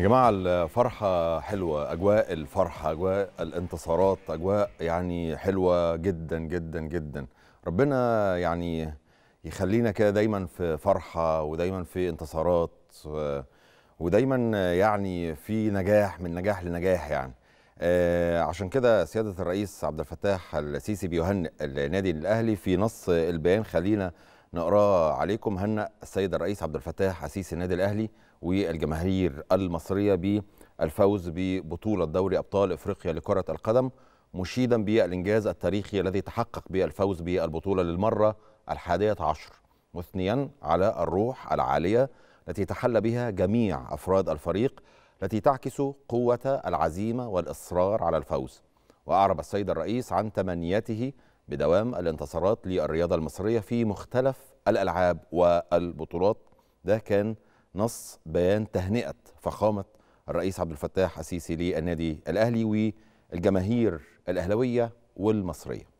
يا جماعة الفرحة حلوة أجواء الفرحة أجواء الانتصارات أجواء يعني حلوة جدا جدا جدا ربنا يعني يخلينا كده دايما في فرحة ودايما في انتصارات ودايما يعني في نجاح من نجاح لنجاح يعني آه، عشان كده سيادة الرئيس عبد الفتاح السيسي بيهنئ النادي الأهلي في نص البيان خلينا نقراه عليكم هنأ السيد الرئيس عبد الفتاح عسيسي النادي الأهلي والجماهير المصرية بالفوز ببطولة دوري أبطال إفريقيا لكرة القدم مشيدا بالإنجاز التاريخي الذي تحقق بالفوز بالبطولة للمرة الحادية عشر مثنيا على الروح العالية التي تحل بها جميع أفراد الفريق التي تعكس قوة العزيمة والإصرار على الفوز وأعرب السيد الرئيس عن تمنياته بدوام الانتصارات للرياضة المصرية في مختلف الألعاب والبطولات ده كان نص بيان تهنئة فخامة الرئيس عبد الفتاح السيسي للنادي الأهلي والجماهير الأهلوية والمصرية